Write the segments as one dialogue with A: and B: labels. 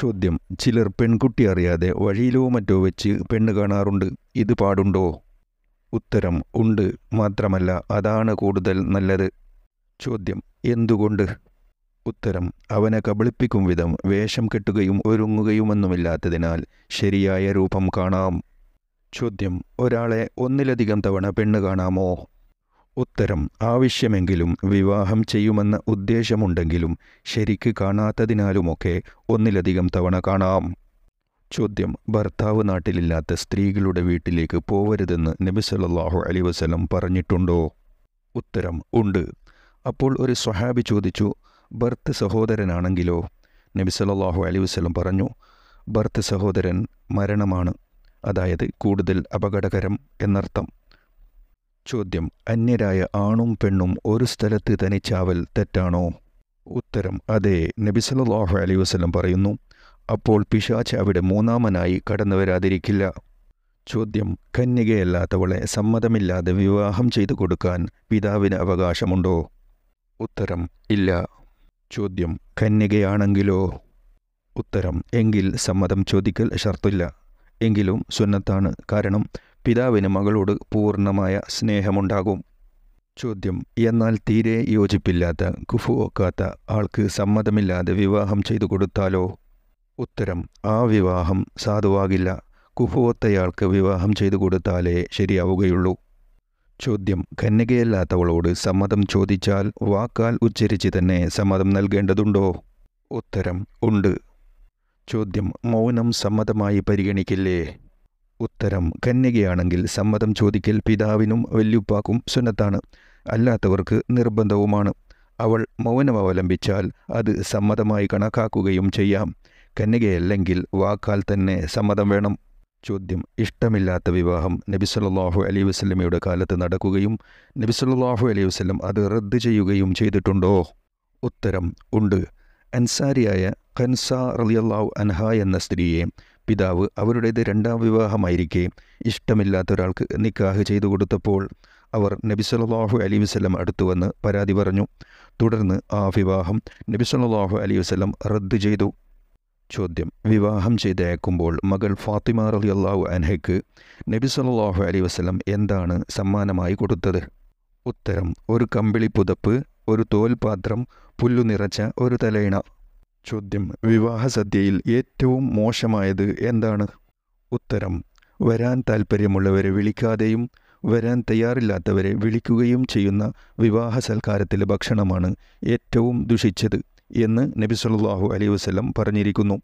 A: ചോദ്യം ചിലർ പെൺകുട്ടി അറിയാതെ വഴിയിലോ മറ്റോ വെച്ച് പെണ്ണ് കാണാറുണ്ട് ഇത് പാടുണ്ടോ ഉത്തരം ഉണ്ട് മാത്രമല്ല അതാണ് കൂടുതൽ നല്ലത് ചോദ്യം എന്തുകൊണ്ട് ഉത്തരം അവനെ കബളിപ്പിക്കും വിധം വേഷം കെട്ടുകയും ഒരുങ്ങുകയുമൊന്നുമില്ലാത്തതിനാൽ ശരിയായ രൂപം കാണാം ചോദ്യം ഒരാളെ ഒന്നിലധികം തവണ പെണ്ണ് കാണാമോ ഉത്തരം ആവശ്യമെങ്കിലും വിവാഹം ചെയ്യുമെന്ന ഉദ്ദേശമുണ്ടെങ്കിലും ശരിക്ക് കാണാത്തതിനാലുമൊക്കെ ഒന്നിലധികം തവണ കാണാം ചോദ്യം ഭർത്താവ് നാട്ടിലില്ലാത്ത സ്ത്രീകളുടെ വീട്ടിലേക്ക് പോവരുതെന്ന് നബിസലല്ലാഹു അലി വസ്ലം പറഞ്ഞിട്ടുണ്ടോ ഉത്തരം ഉണ്ട് അപ്പോൾ ഒരു സ്വഹാബി ചോദിച്ചു ഭർത്ത് സഹോദരനാണെങ്കിലോ നബിസലല്ലാഹു അലി വസ്ലം പറഞ്ഞു ഭർത്ത് സഹോദരൻ മരണമാണ് അതായത് കൂടുതൽ അപകടകരം എന്നർത്ഥം ചോദ്യം അന്യരായ ആണും പെണ്ണും ഒരു സ്ഥലത്ത് തനിച്ചാവൽ തെറ്റാണോ ഉത്തരം അതെ നബിസലാഹു അലൈ വസ്ലം പറയുന്നു അപ്പോൾ പിശാച്ച് അവിടെ മൂന്നാമനായി കടന്നു വരാതിരിക്കില്ല ചോദ്യം കന്യകയല്ലാത്തവളെ സമ്മതമില്ലാതെ വിവാഹം ചെയ്തു കൊടുക്കാൻ പിതാവിന് അവകാശമുണ്ടോ ഉത്തരം ഇല്ല ചോദ്യം കന്യകയാണെങ്കിലോ ഉത്തരം എങ്കിൽ സമ്മതം ചോദിക്കൽ ഷർത്തില്ല എങ്കിലും സുന്നത്താണ് കാരണം പിതാവിന് മകളോട് പൂർണ്ണമായ സ്നേഹമുണ്ടാകും ചോദ്യം എന്നാൽ തീരെ യോജിപ്പില്ലാത്ത കുഫു ഒക്കാത്ത ആൾക്ക് സമ്മതമില്ലാതെ വിവാഹം ചെയ്തു കൊടുത്താലോ ഉത്തരം ആ വിവാഹം സാധുവാകില്ല കുഫുവത്തയാൾക്ക് വിവാഹം ചെയ്തു കൊടുത്താലേ ശരിയാവുകയുള്ളൂ ചോദ്യം കന്യകയല്ലാത്തവളോട് സമ്മതം ചോദിച്ചാൽ വാക്കാൽ ഉച്ചരിച്ച് തന്നെ സമ്മതം നൽകേണ്ടതുണ്ടോ ഉത്തരം ഉണ്ട് ചോദ്യം മൗനം സമ്മതമായി പരിഗണിക്കില്ലേ ഉത്തരം കന്യകയാണെങ്കിൽ സമ്മതം ചോദിക്കൽ പിതാവിനും വല്യുപ്പാക്കും സുന്നത്താണ് അല്ലാത്തവർക്ക് നിർബന്ധവുമാണ് അവൾ മൗനമവലംബിച്ചാൽ അത് സമ്മതമായി കണക്കാക്കുകയും ചെയ്യാം കന്യകയല്ലെങ്കിൽ വാക്കാൽ തന്നെ സമ്മതം വേണം ചോദ്യം ഇഷ്ടമില്ലാത്ത വിവാഹം നബിസല്ലാഹു അലൈ വസ്ലമയുടെ കാലത്ത് നടക്കുകയും നബിസല്ലാഹു അലൈ വസ്ലം അത് റദ്ദ് ചെയ്യുകയും ചെയ്തിട്ടുണ്ടോ ഉത്തരം ഉണ്ട് അൻസാരിയായ ഖൻസ റലിയല്ലാഹു അൻഹ എന്ന സ്ത്രീയെ പിതാവ് അവരുടേത് രണ്ടാം വിവാഹമായിരിക്കെ ഇഷ്ടമില്ലാത്ത ഒരാൾക്ക് നിക്കാഹ് ചെയ്തു കൊടുത്തപ്പോൾ അവർ നബി അലി വസ്ലം അടുത്തുവന്ന് പരാതി പറഞ്ഞു തുടർന്ന് ആ വിവാഹം നബി അലി വസ്ലം റദ്ദ് ചെയ്തു ചോദ്യം വിവാഹം ചെയ്തയക്കുമ്പോൾ മകൾ ഫാത്തിമ റലി അള്ളാഹു അൻഹയ്ക്ക് നബി അലി വസ്ലം എന്താണ് സമ്മാനമായി കൊടുത്തത് ഉത്തരം ഒരു കമ്പിളി പുതപ്പ് ഒരു തോൽപാത്രം പുല്ലു നിറച്ച ഒരു തലയിണ ചോദ്യം വിവാഹസദ്യയിൽ ഏറ്റവും മോശമായത് എന്താണ് ഉത്തരം വരാൻ താൽപ്പര്യമുള്ളവരെ വിളിക്കാതെയും വരാൻ തയ്യാറില്ലാത്തവരെ വിളിക്കുകയും ചെയ്യുന്ന വിവാഹ സൽക്കാരത്തിലെ ഭക്ഷണമാണ് ഏറ്റവും ദുഷിച്ചത് എന്ന് നബി സല്ലാഹു അലൈ വസ്ലം പറഞ്ഞിരിക്കുന്നു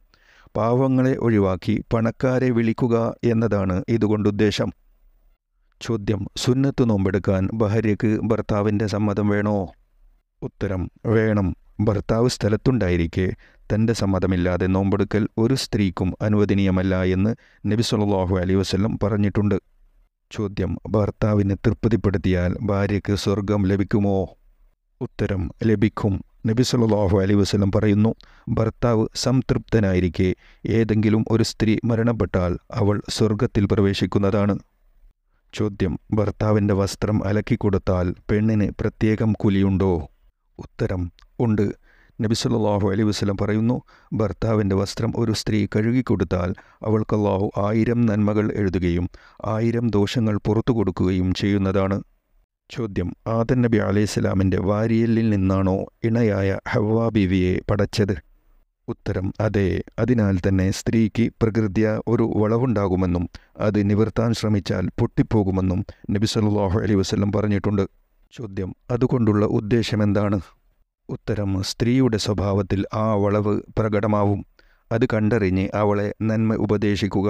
A: പാവങ്ങളെ ഒഴിവാക്കി പണക്കാരെ വിളിക്കുക എന്നതാണ് ഇതുകൊണ്ടുദ്ദേശം ചോദ്യം സുന്നത്ത് നോമ്പെടുക്കാൻ ബഹരിക്ക് ഭർത്താവിൻ്റെ സമ്മതം വേണോ ഉത്തരം വേണം ഭർത്താവ് സ്ഥലത്തുണ്ടായിരിക്കെ തൻ്റെ സമ്മതമില്ലാതെ നോമ്പെടുക്കൽ ഒരു സ്ത്രീക്കും അനുവദനീയമല്ല എന്ന് നബി സല്ലാഹു അലൈ വസ്ലം പറഞ്ഞിട്ടുണ്ട് ചോദ്യം ഭർത്താവിനെ തൃപ്തിപ്പെടുത്തിയാൽ ഭാര്യയ്ക്ക് സ്വർഗം ലഭിക്കുമോ ഉത്തരം ലഭിക്കും നബി സല്ലാഹു അലൈ വസ്ലം പറയുന്നു ഭർത്താവ് സംതൃപ്തനായിരിക്കെ ഏതെങ്കിലും ഒരു സ്ത്രീ മരണപ്പെട്ടാൽ അവൾ സ്വർഗത്തിൽ പ്രവേശിക്കുന്നതാണ് ചോദ്യം ഭർത്താവിൻ്റെ വസ്ത്രം അലക്കിക്കൊടുത്താൽ പെണ്ണിന് പ്രത്യേകം കുലിയുണ്ടോ ഉത്തരം ഉണ്ട് നബി സല്ലാഹു അലൈ വസ്ലം പറയുന്നു ഭർത്താവിൻ്റെ വസ്ത്രം ഒരു സ്ത്രീ കഴുകിക്കൊടുത്താൽ അവൾക്ക് അള്ളാഹു ആയിരം നന്മകൾ എഴുതുകയും ആയിരം ദോഷങ്ങൾ പുറത്തു കൊടുക്കുകയും ചെയ്യുന്നതാണ് ചോദ്യം ആദൻ നബി അലൈഹിസ്ലാമിൻ്റെ വാരിയലിൽ നിന്നാണോ ഇണയായ ഹവ്വാ ബിവിയെ പടച്ചത് ഉത്തരം അതെ അതിനാൽ തന്നെ സ്ത്രീക്ക് പ്രകൃതിയ ഒരു വളവുണ്ടാകുമെന്നും അത് നിവർത്താൻ ശ്രമിച്ചാൽ പൊട്ടിപ്പോകുമെന്നും നബി സല്ലാഹു അലൈ വസ്ലം പറഞ്ഞിട്ടുണ്ട് ചോദ്യം അതുകൊണ്ടുള്ള ഉദ്ദേശം എന്താണ് ഉത്തരം സ്ത്രീയുടെ സ്വഭാവത്തിൽ ആ വളവ് പ്രകടമാവും അത് കണ്ടറിഞ്ഞ് അവളെ നന്മ ഉപദേശിക്കുക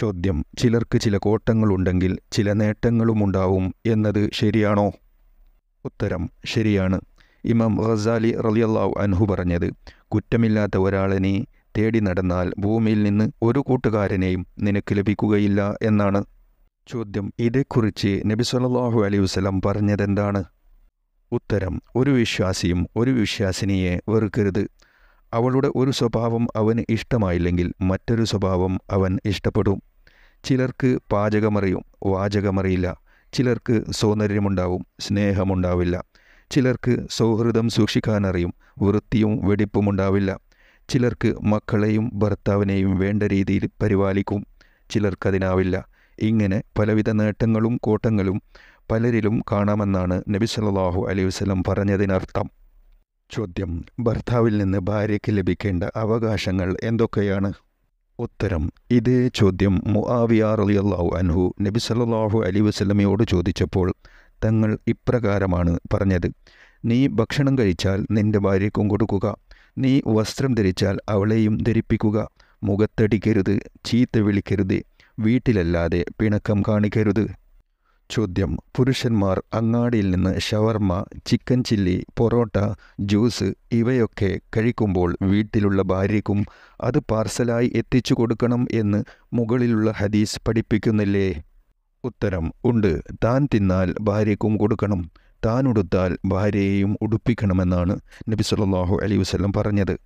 A: ചോദ്യം ചിലർക്ക് ചില കോട്ടങ്ങളുണ്ടെങ്കിൽ ചില നേട്ടങ്ങളുമുണ്ടാവും എന്നത് ശരിയാണോ ഉത്തരം ശരിയാണ് ഇമാം ഖസാലി റലിയല്ലാവ് അൻഹു പറഞ്ഞത് കുറ്റമില്ലാത്ത ഒരാളിനെ തേടി നടന്നാൽ ഭൂമിയിൽ നിന്ന് ഒരു കൂട്ടുകാരനെയും നിനക്ക് ലഭിക്കുകയില്ല എന്നാണ് ചോദ്യം ഇതേക്കുറിച്ച് നബി സല്ലാഹു അലൈഹി പറഞ്ഞതെന്താണ് ഉത്തരം ഒരു വിശ്വാസിയും ഒരു വിശ്വാസിനിയെ വെറുക്കരുത് അവളുടെ ഒരു സ്വഭാവം അവന് ഇഷ്ടമായില്ലെങ്കിൽ മറ്റൊരു സ്വഭാവം അവൻ ഇഷ്ടപ്പെടും ചിലർക്ക് പാചകമറിയും വാചകമറിയില്ല ചിലർക്ക് സൗന്ദര്യമുണ്ടാവും സ്നേഹമുണ്ടാവില്ല ചിലർക്ക് സൗഹൃദം സൂക്ഷിക്കാനറിയും വൃത്തിയും വെടിപ്പുമുണ്ടാവില്ല ചിലർക്ക് മക്കളെയും ഭർത്താവിനെയും വേണ്ട രീതിയിൽ പരിപാലിക്കും ചിലർക്കതിനാവില്ല ഇങ്ങനെ പലവിധ നേട്ടങ്ങളും കോട്ടങ്ങളും പലരിലും കാണാമെന്നാണ് നബി സല്ലാഹു അലൈഹി വസ്ലം പറഞ്ഞതിനർത്ഥം ചോദ്യം ഭർത്താവിൽ നിന്ന് ഭാര്യയ്ക്ക് ലഭിക്കേണ്ട അവകാശങ്ങൾ എന്തൊക്കെയാണ് ഉത്തരം ഇതേ ചോദ്യം മുആവിയാർ അലി അള്ളാഹു അൻഹു നബി സല്ലാഹു അലി വസ്ലമയോട് ചോദിച്ചപ്പോൾ തങ്ങൾ ഇപ്രകാരമാണ് പറഞ്ഞത് നീ ഭക്ഷണം കഴിച്ചാൽ നിന്റെ ഭാര്യയ്ക്കും കൊടുക്കുക നീ വസ്ത്രം ധരിച്ചാൽ അവളെയും ധരിപ്പിക്കുക മുഖത്തടിക്കരുത് ചീത്ത വിളിക്കരുത് വീട്ടിലല്ലാതെ പിണക്കം കാണിക്കരുത് ചോദ്യം പുരുഷന്മാർ അങ്ങാടിയിൽ നിന്ന് shawarma chicken chilli parotta juice ഇവയൊക്കെ കഴിക്കുമ്പോൾ വീട്ടിലുള്ള ഭാര്യയ്ക്കും അത് പാർസലായി എത്തിച്ചു കൊടുക്കണം എന്ന് മുകളിലുള്ള ഹദീസ് പഠിപ്പിക്കുന്നില്ലേ ഉത്തരം ഉണ്ട് താൻ തിന്നാൽ ഭാര്യയ്ക്കും കൊടുക്കണം താൻ ഉടുത്താൽ ഭാര്യയെയും ഉടുപ്പിക്കണമെന്നാണ് നബി സല്ലാഹു അലൈ പറഞ്ഞത്